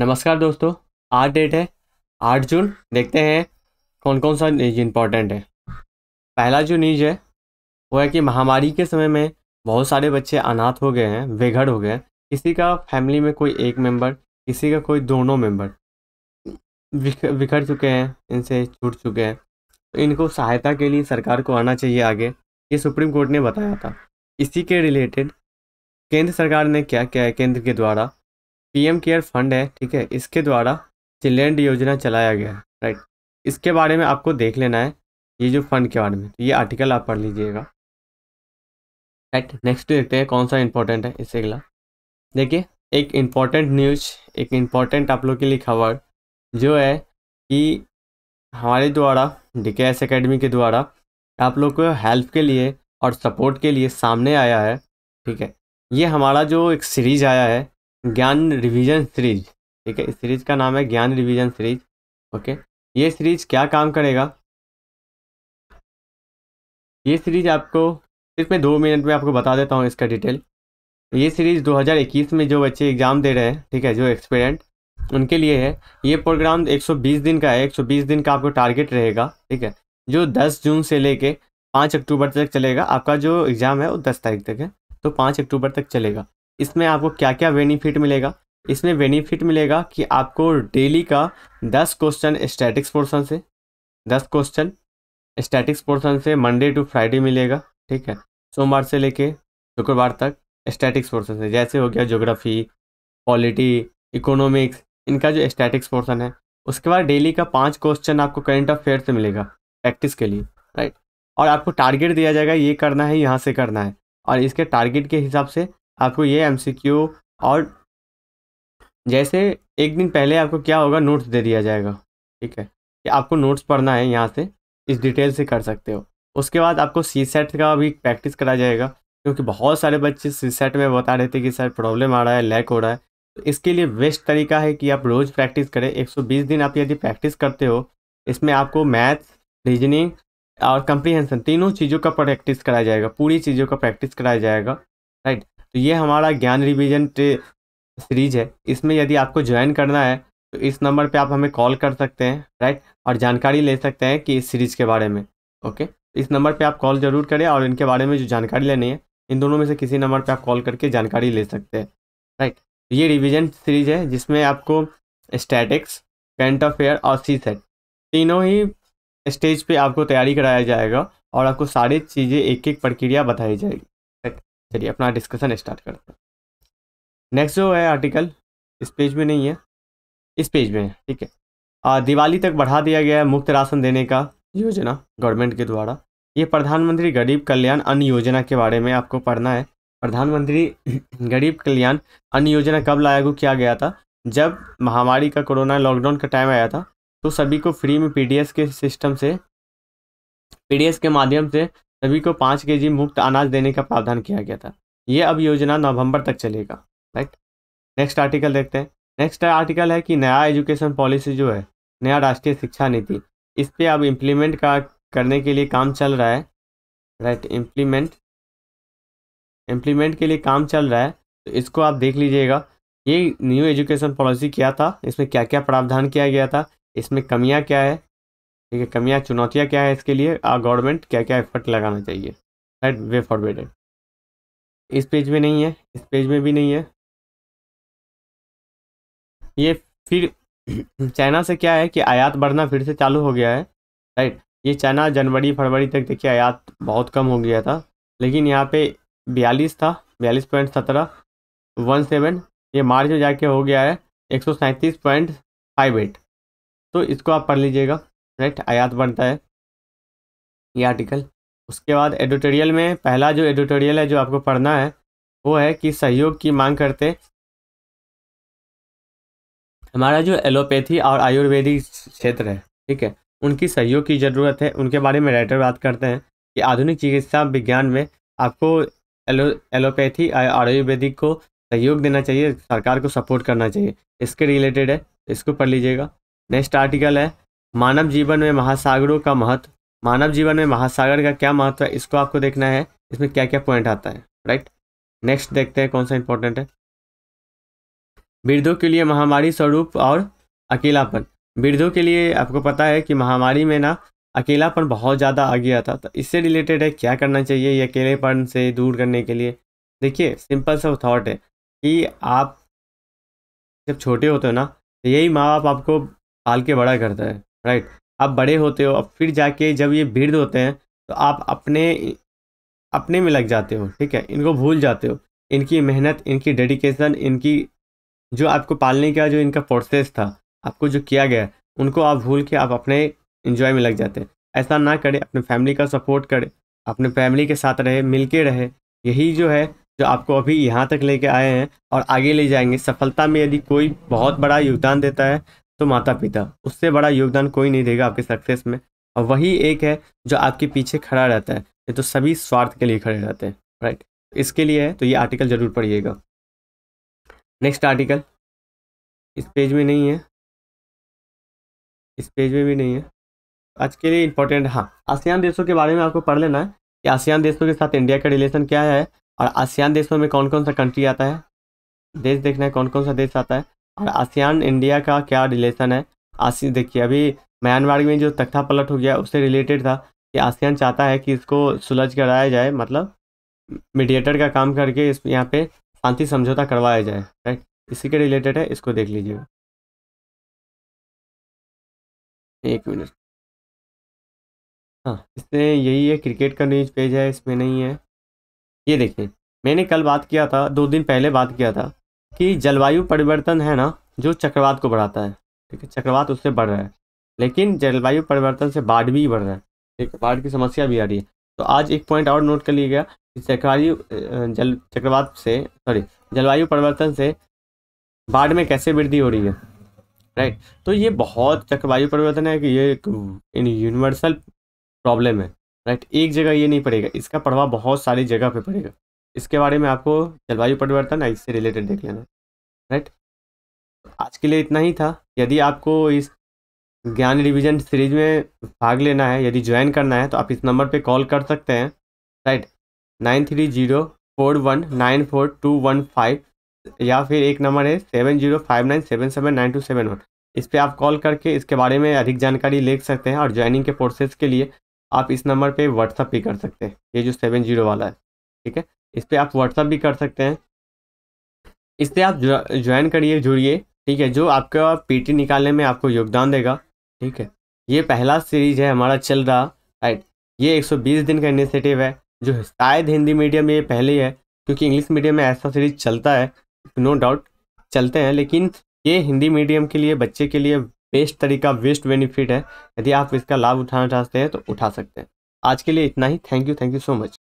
नमस्कार दोस्तों आज डेट है आठ जून देखते हैं कौन कौन सा न्यूज इम्पोर्टेंट है पहला जो न्यूज है वो है कि महामारी के समय में बहुत सारे बच्चे अनाथ हो गए हैं बेघर हो गए हैं किसी का फैमिली में कोई एक मेंबर किसी का कोई दोनों मेंबर बिखर विख, चुके हैं इनसे छूट चुके हैं तो इनको सहायता के लिए सरकार को आना चाहिए आगे ये सुप्रीम कोर्ट ने बताया था इसी के रिलेटेड केंद्र सरकार ने क्या किया है केंद्र के द्वारा पीएम केयर फंड है ठीक है इसके द्वारा चिल्ड्रेन योजना चलाया गया है राइट इसके बारे में आपको देख लेना है ये जो फंड के बारे में तो ये आर्टिकल आप पढ़ लीजिएगा राइट नेक्स्ट देखते हैं कौन सा इंपॉर्टेंट है इससे अगला देखिए एक इम्पॉर्टेंट न्यूज एक इम्पॉर्टेंट आप लोग के लिए खबर जो है कि हमारे द्वारा डी के एस अकेडमी के द्वारा आप लोग को हेल्प के लिए और सपोर्ट के लिए सामने आया है ठीक है ये हमारा जो एक सीरीज आया है ज्ञान रिवीजन सीरीज ठीक है इस सीरीज का नाम है ज्ञान रिवीजन सीरीज ओके ये सीरीज क्या काम करेगा ये सीरीज आपको सिर्फ मैं दो मिनट में आपको बता देता हूँ इसका डिटेल ये सीरीज़ 2021 में जो बच्चे एग्ज़ाम दे रहे हैं ठीक है जो एक्सपेरेंट उनके लिए है ये प्रोग्राम 120 दिन का है 120 दिन का आपको टारगेट रहेगा ठीक है जो 10 जून से लेके 5 अक्टूबर तक चलेगा आपका जो एग्ज़ाम है वो 10 तारीख तक है तो 5 अक्टूबर तक चलेगा इसमें आपको क्या क्या बेनिफिट मिलेगा इसमें बेनिफिट मिलेगा कि आपको डेली का दस क्वेश्चन स्टैटिक्स पोर्सन से दस क्वेश्चन स्टैटिक्स पोर्सन से मंडे टू फ्राइडे मिलेगा ठीक है सोमवार से लेके शुक्रवार तक स्टैटिक्स पोर्सन से जैसे हो गया जोग्राफ़ी पॉलिटी इकोनॉमिक्स इनका जो स्टैटिक्स पोर्सन है उसके बाद डेली का पाँच क्वेश्चन आपको करेंट अफेयर से मिलेगा प्रैक्टिस के लिए राइट और आपको टारगेट दिया जाएगा ये करना है यहाँ से करना है और इसके टारगेट के हिसाब से आपको ये एम और जैसे एक दिन पहले आपको क्या होगा नोट्स दे दिया जाएगा ठीक है कि आपको नोट्स पढ़ना है यहाँ से इस डिटेल से कर सकते हो उसके बाद आपको सी सेट का भी प्रैक्टिस करा जाएगा क्योंकि बहुत सारे बच्चे सी सेट में बता रहे थे कि सर प्रॉब्लम आ रहा है लैक हो रहा है तो इसके लिए बेस्ट तरीका है कि आप रोज़ प्रैक्टिस करें 120 दिन आप यदि प्रैक्टिस करते हो इसमें आपको मैथ रीजनिंग और कंप्रीहेंसन तीनों चीज़ों का प्रैक्टिस कराया जाएगा पूरी चीज़ों का प्रैक्टिस कराया जाएगा राइट तो ये हमारा ज्ञान रिविजन सीरीज है इसमें यदि आपको ज्वाइन करना है तो इस नंबर पे आप हमें कॉल कर सकते हैं राइट और जानकारी ले सकते हैं कि इस सीरीज़ के बारे में ओके इस नंबर पे आप कॉल ज़रूर करें और इनके बारे में जो जानकारी लेनी है इन दोनों में से किसी नंबर पे आप कॉल करके जानकारी ले सकते हैं राइट ये रिवीजन सीरीज है जिसमें आपको स्टैटिक्स करंट अफेयर और सी सेट तीनों ही स्टेज पे आपको तैयारी कराया जाएगा और आपको सारी चीज़ें एक एक प्रक्रिया बताई जाएगी चलिए अपना डिस्कशन स्टार्ट करते हैं नेक्स्ट जो है आर्टिकल इस पेज में नहीं है इस पेज में है ठीक है आ, दिवाली तक बढ़ा दिया गया है मुफ्त राशन देने का योजना गवर्नमेंट के द्वारा ये प्रधानमंत्री गरीब कल्याण अन्न योजना के बारे में आपको पढ़ना है प्रधानमंत्री गरीब कल्याण अन्न योजना कब लागू किया गया था जब महामारी का कोरोना लॉकडाउन का टाइम आया था तो सभी को फ्री में पीडीएस के सिस्टम से पीडीएस के माध्यम से सभी को पाँच के मुफ्त अनाज देने का प्रावधान किया गया था ये अब योजना नवंबर तक चलेगा राइट नेक्स्ट आर्टिकल देखते हैं नेक्स्ट आर्टिकल है कि नया एजुकेशन पॉलिसी जो है नया राष्ट्रीय शिक्षा नीति इस पर अब इम्प्लीमेंट का करने के लिए काम चल रहा है राइट इम्प्लीमेंट इम्प्लीमेंट के लिए काम चल रहा है तो इसको आप देख लीजिएगा ये न्यू एजुकेशन पॉलिसी क्या था इसमें क्या क्या प्रावधान किया गया था इसमें कमियां क्या है ठीक है कमियाँ चुनौतियाँ क्या है इसके लिए आ गवर्नमेंट क्या क्या एफर्ट लगाना चाहिए राइट वे फॉरवर्डेड इस पेज में नहीं है इस पेज में भी नहीं है ये फिर चाइना से क्या है कि आयात बढ़ना फिर से चालू हो गया है राइट ये चाइना जनवरी फरवरी तक देखिए आयात बहुत कम हो गया था लेकिन यहाँ पे बयालीस था बयालीस पॉइंट सत्रह वन सेवन ये मार्च में जाके हो गया है एक सौ सैंतीस पॉइंट फाइव एट तो इसको आप पढ़ लीजिएगा राइट आयात बढ़ता है ये आर्टिकल उसके बाद एडिटोरियल में पहला जो एडिटोरियल है जो आपको पढ़ना है वो है कि सहयोग की मांग करते हमारा जो एलोपैथी और आयुर्वेदिक क्षेत्र है ठीक है उनकी सहयोग की ज़रूरत है उनके बारे में राइटर बात करते हैं कि आधुनिक चिकित्सा विज्ञान में आपको एलो एलोपैथी आयुर्वेदिक को सहयोग देना चाहिए सरकार को सपोर्ट करना चाहिए इसके रिलेटेड है इसको पढ़ लीजिएगा नेक्स्ट आर्टिकल है मानव जीवन में महासागरों का महत्व मानव जीवन में महासागर का क्या महत्व है इसको आपको देखना है इसमें क्या क्या पॉइंट आता है राइट नेक्स्ट देखते हैं कौन सा इंपॉर्टेंट है वृद्धों के लिए महामारी स्वरूप और अकेलापन वृद्धों के लिए आपको पता है कि महामारी में ना अकेलापन बहुत ज़्यादा आ गया था तो इससे रिलेटेड है क्या करना चाहिए ये अकेलेपन से दूर करने के लिए देखिए सिंपल सा थॉट है कि आप जब छोटे होते हो ना तो यही माँ बाप आपको पाल के बड़ा करता है राइट आप बड़े होते हो अब फिर जाके जब ये भीड़ होते हैं तो आप अपने अपने में लग जाते हो ठीक है इनको भूल जाते हो इनकी मेहनत इनकी डेडिकेशन इनकी जो आपको पालने का जो इनका प्रोसेस था आपको जो किया गया उनको आप भूल के आप अपने इन्जॉय में लग जाते हैं ऐसा ना करें अपने फैमिली का सपोर्ट करें अपने फैमिली के साथ रहे मिल के रहे यही जो है जो आपको अभी यहाँ तक लेके आए हैं और आगे ले जाएंगे सफलता में यदि कोई बहुत बड़ा योगदान देता है तो माता पिता उससे बड़ा योगदान कोई नहीं देगा आपके सक्सेस में और वही एक है जो आपके पीछे खड़ा रहता है ये तो सभी स्वार्थ के लिए खड़े रहते हैं राइट इसके लिए है तो ये आर्टिकल ज़रूर पढ़िएगा नेक्स्ट आर्टिकल इस पेज में नहीं है इस पेज में भी नहीं है आज के लिए इंपॉर्टेंट हाँ आसियान देशों के बारे में आपको पढ़ लेना है कि आसियान देशों के साथ इंडिया का रिलेशन क्या है और आसियान देशों में कौन कौन सा कंट्री आता है देश देखना है कौन कौन सा देश आता है और आसियान इंडिया का क्या रिलेशन है आसी देखिए अभी म्यांमार में जो तख्ता पलट हो गया उससे रिलेटेड था कि आसियान चाहता है कि इसको सुलझ कराया जाए मतलब मीडिएटर का काम करके इस यहाँ पे शांति समझौता करवाया जाए राइट इसी के रिलेटेड है इसको देख लीजिएगा एक मिनट हाँ इसमें यही है क्रिकेट का न्यूज पेज है इसमें नहीं है ये देखिए मैंने कल बात किया था दो दिन पहले बात किया था कि जलवायु परिवर्तन है ना जो चक्रवात को बढ़ाता है ठीक है चक्रवात उससे बढ़ रहा है लेकिन जलवायु परिवर्तन से बाढ़ भी बढ़ रहा है ठीक है बाढ़ की समस्या भी आ रही है तो आज एक पॉइंट और नोट कर लिया गया कि चक्रवायु जल चक्रवात से सॉरी जलवायु परिवर्तन से बाढ़ में कैसे वृद्धि हो रही है राइट तो ये बहुत चक्रवायु परिवर्तन है कि ये एक यूनिवर्सल प्रॉब्लम है राइट एक जगह ये नहीं पड़ेगा इसका प्रभाव बहुत सारी जगह पे पड़ेगा इसके बारे में आपको जलवायु परिवर्तन है इससे रिलेटेड देख लेना राइट आज के लिए इतना ही था यदि आपको इस ज्ञान रिवीजन सीरीज में भाग लेना है यदि ज्वाइन करना है तो आप इस नंबर पे कॉल कर सकते हैं right nine three zero four one nine four two one five या फिर एक नंबर है seven zero five nine seven seven nine two seven one इस पर आप कॉल करके इसके बारे में अधिक जानकारी ले सकते हैं और ज्वाइनिंग के प्रोसेस के लिए आप इस नंबर पर व्हाट्सअप भी कर सकते हैं ये जो सेवन जीरो वाला है ठीक है इस पर आप व्हाट्सअप भी कर सकते हैं इस पर आप ज्वाइन करिए जुड़िए ठीक है जो आपका पीटी निकालने में आपको योगदान देगा ठीक है ये पहला सीरीज है हमारा चल रहा राइट ये 120 दिन का इनिशिएटिव है जो शायद हिंदी मीडियम में ये पहले है क्योंकि इंग्लिश मीडियम में ऐसा सीरीज चलता है नो डाउट चलते हैं लेकिन ये हिंदी मीडियम के लिए बच्चे के लिए बेस्ट तरीका बेस्ट बेनिफिट है यदि आप इसका लाभ उठाना चाहते हैं तो उठा सकते हैं आज के लिए इतना ही thank you thank you so much